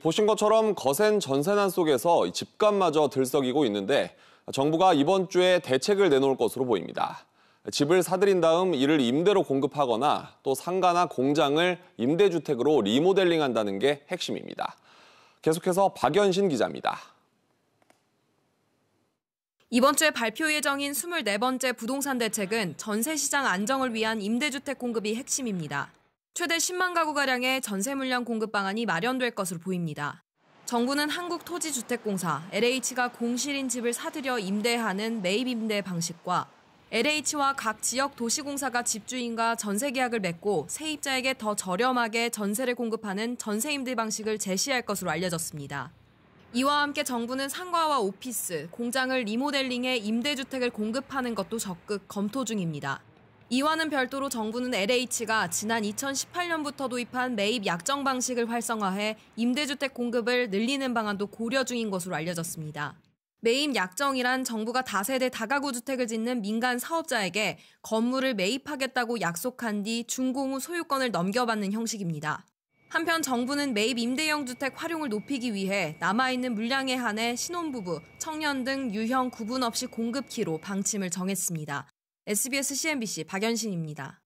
보신 것처럼 거센 전세난 속에서 집값마저 들썩이고 있는데 정부가 이번 주에 대책을 내놓을 것으로 보입니다. 집을 사들인 다음 이를 임대로 공급하거나 또 상가나 공장을 임대주택으로 리모델링한다는 게 핵심입니다. 계속해서 박연신 기자입니다. 이번 주에 발표 예정인 24번째 부동산 대책은 전세 시장 안정을 위한 임대주택 공급이 핵심입니다. 최대 10만 가구가량의 전세 물량 공급 방안이 마련될 것으로 보입니다. 정부는 한국토지주택공사, LH가 공실인 집을 사들여 임대하는 매입 임대 방식과 LH와 각 지역 도시공사가 집주인과 전세 계약을 맺고 세입자에게 더 저렴하게 전세를 공급하는 전세 임대 방식을 제시할 것으로 알려졌습니다. 이와 함께 정부는 상가와 오피스, 공장을 리모델링해 임대주택을 공급하는 것도 적극 검토 중입니다. 이와는 별도로 정부는 LH가 지난 2018년부터 도입한 매입 약정 방식을 활성화해 임대주택 공급을 늘리는 방안도 고려 중인 것으로 알려졌습니다. 매입 약정이란 정부가 다세대 다가구 주택을 짓는 민간 사업자에게 건물을 매입하겠다고 약속한 뒤 준공 후 소유권을 넘겨받는 형식입니다. 한편 정부는 매입 임대형 주택 활용을 높이기 위해 남아있는 물량에 한해 신혼부부, 청년 등 유형 구분 없이 공급키로 방침을 정했습니다. SBS CNBC 박연신입니다.